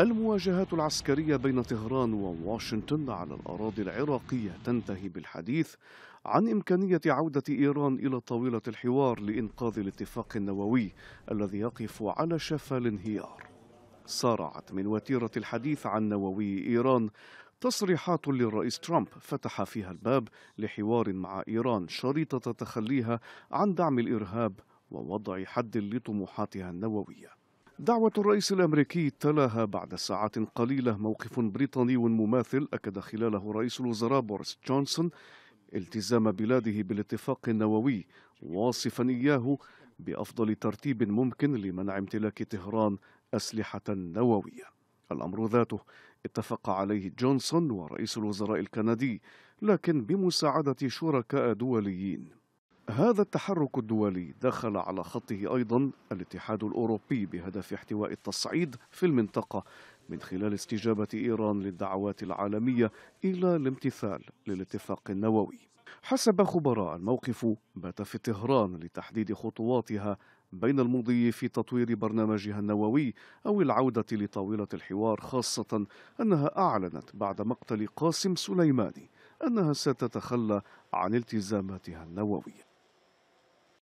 المواجهات العسكرية بين طهران وواشنطن على الأراضي العراقية تنتهي بالحديث عن إمكانية عودة إيران إلى طاولة الحوار لإنقاذ الاتفاق النووي الذي يقف على شفا الانهيار. صارعت من وتيرة الحديث عن نووي إيران تصريحات للرئيس ترامب فتح فيها الباب لحوار مع إيران شريطة تخليها عن دعم الإرهاب ووضع حد لطموحاتها النوويه دعوة الرئيس الأمريكي تلاها بعد ساعات قليلة موقف بريطاني مماثل أكد خلاله رئيس الوزراء بوريس جونسون التزام بلاده بالاتفاق النووي واصفا إياه بأفضل ترتيب ممكن لمنع امتلاك طهران أسلحة نووية الأمر ذاته اتفق عليه جونسون ورئيس الوزراء الكندي لكن بمساعدة شركاء دوليين هذا التحرك الدولي دخل على خطه أيضا الاتحاد الأوروبي بهدف احتواء التصعيد في المنطقة من خلال استجابة إيران للدعوات العالمية إلى الامتثال للاتفاق النووي حسب خبراء الموقف بات في طهران لتحديد خطواتها بين المضي في تطوير برنامجها النووي أو العودة لطاولة الحوار خاصة أنها أعلنت بعد مقتل قاسم سليماني أنها ستتخلى عن التزاماتها النووية